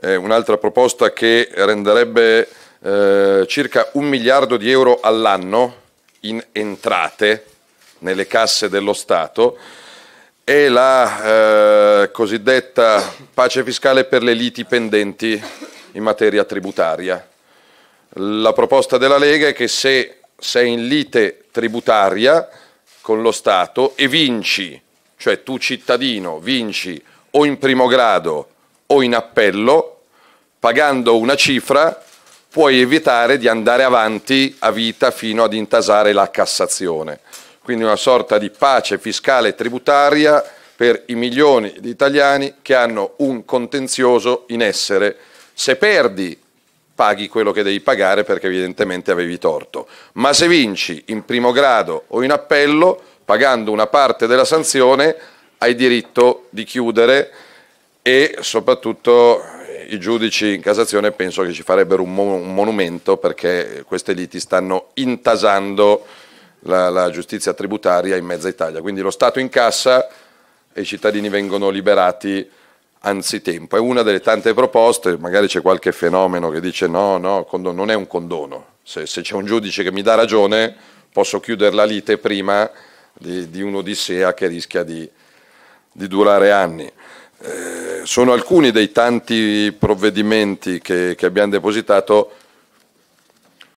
eh, un'altra proposta che renderebbe eh, circa un miliardo di euro all'anno in entrate nelle casse dello Stato è la eh, cosiddetta pace fiscale per le liti pendenti in materia tributaria. La proposta della Lega è che se sei in lite tributaria con lo Stato e vinci, cioè tu cittadino vinci o in primo grado o in appello, pagando una cifra, puoi evitare di andare avanti a vita fino ad intasare la Cassazione. Quindi una sorta di pace fiscale e tributaria per i milioni di italiani che hanno un contenzioso in essere. Se perdi, paghi quello che devi pagare perché evidentemente avevi torto, ma se vinci in primo grado o in appello, pagando una parte della sanzione, hai diritto di chiudere e soprattutto eh, i giudici in Casazione penso che ci farebbero un, mo un monumento perché queste liti stanno intasando la, la, giustizia tributaria in mezza Italia. Quindi lo Stato incassa e i cittadini vengono liberati anzitempo. È una delle tante proposte, magari c'è qualche fenomeno che dice no, no, non è un condono. Se, se c'è un giudice che mi dà ragione posso chiudere la lite prima di, di un'odissea che rischia di, di durare anni. Eh, sono alcuni dei tanti provvedimenti che, che abbiamo depositato